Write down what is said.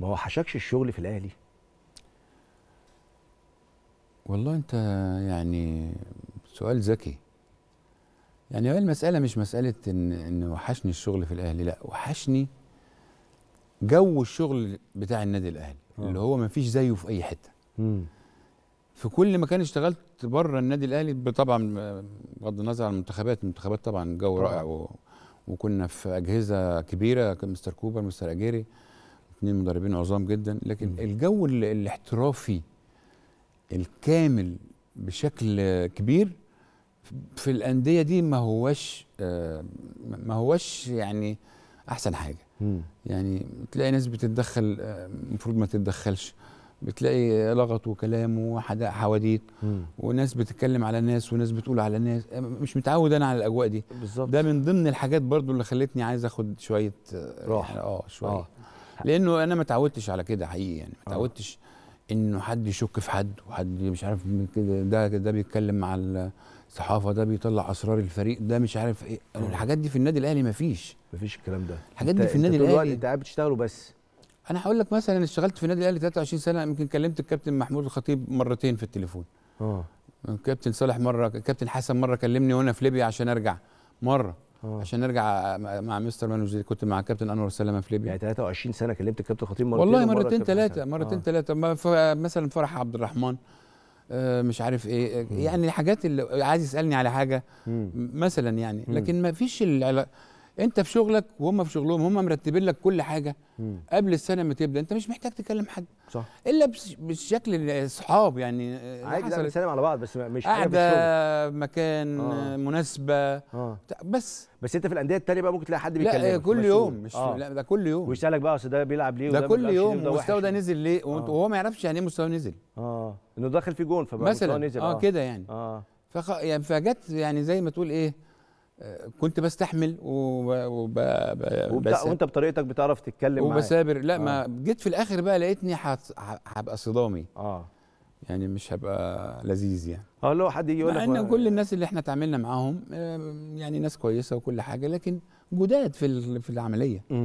ما هو حشكش الشغل في الاهلي والله انت يعني سؤال ذكي يعني هي المساله مش مساله ان ان وحشني الشغل في الاهلي لا وحشني جو الشغل بتاع النادي الاهلي أوه. اللي هو ما فيش زيه في اي حته مم. في كل مكان اشتغلت بره النادي الاهلي طبعا بغض النظر عن المنتخبات المنتخبات طبعا جو رائع آه. و... وكنا في اجهزه كبيره مستر كوبر مستر اجيري اثنين مدربين عظام جدا لكن م. الجو الاحترافي الكامل بشكل كبير في الانديه دي ما هوش آه، ما هوش يعني احسن حاجه يعني تلاقي ناس بتتدخل آه، المفروض ما تتدخلش بتلاقي لغط وكلام وحواديت وناس بتتكلم على ناس وناس بتقول على ناس آه، مش متعود انا على الاجواء دي بالظبط ده من ضمن الحاجات برضو اللي خلتني عايز اخد شويه راحه يعني اه شويه آه. لانه انا ما تعودتش على كده حقيقي يعني ما آه. تعودتش انه حد يشك في حد وحد مش عارف من كده ده ده بيتكلم مع الصحافه ده بيطلع اسرار الفريق ده مش عارف ايه آه. الحاجات دي في النادي الاهلي ما فيش ما فيش الكلام ده الحاجات دي في النادي الاهلي انت قاعد بتشتغل وبس انا هقول لك مثلا اشتغلت في النادي الاهلي 23 سنه يمكن كلمت الكابتن محمود الخطيب مرتين في التليفون اه الكابتن صالح مره الكابتن حسن مره كلمني وانا في ليبيا عشان ارجع مره آه. عشان نرجع مع مستر مانو وزير كنت مع كابتن انور سلامه في ليبيا يعني 23 سنه كلمت الكابتن خطيب مرتين والله مرتين ثلاثه مرتين ثلاثه آه. مثلا فرح عبد الرحمن آه، مش عارف ايه يعني الحاجات اللي عايز يسالني على حاجه مثلا يعني لكن ما فيش العلاقه انت في شغلك وهم في شغلهم هم مرتبين لك كل حاجه مم. قبل السنه ما تبدا انت مش محتاج تكلم حد صح الا بالشكل الصحاب يعني عادي نسلم على بعض بس مش قاعده مكان آه. مناسبه آه. بس بس انت في الانديه الثانيه بقى ممكن تلاقي حد بيكلمك لا آه، كل مسؤول. يوم مش آه. لا ده كل يوم ويسالك بقى اصل ده بيلعب ليه ده كل يوم مستوى ده نزل ليه آه. وهو ما يعرفش يعني ايه مستوى نزل اه انه داخل في جون فبقى مثلا نزل اه, آه. كده يعني اه فخ... يعني فجت يعني زي ما تقول ايه كنت بستحمل وب... بس... وانت بطريقتك بتعرف تتكلم وبسابر لا آه. ما جيت في الاخر بقى لقيتني هبقى صدامي اه يعني مش هبقى لذيذ يعني اه لو حد يجي يقول لك ان كل الناس اللي احنا تعاملنا معاهم آه، يعني ناس كويسه وكل حاجه لكن جداد في في العمليه م.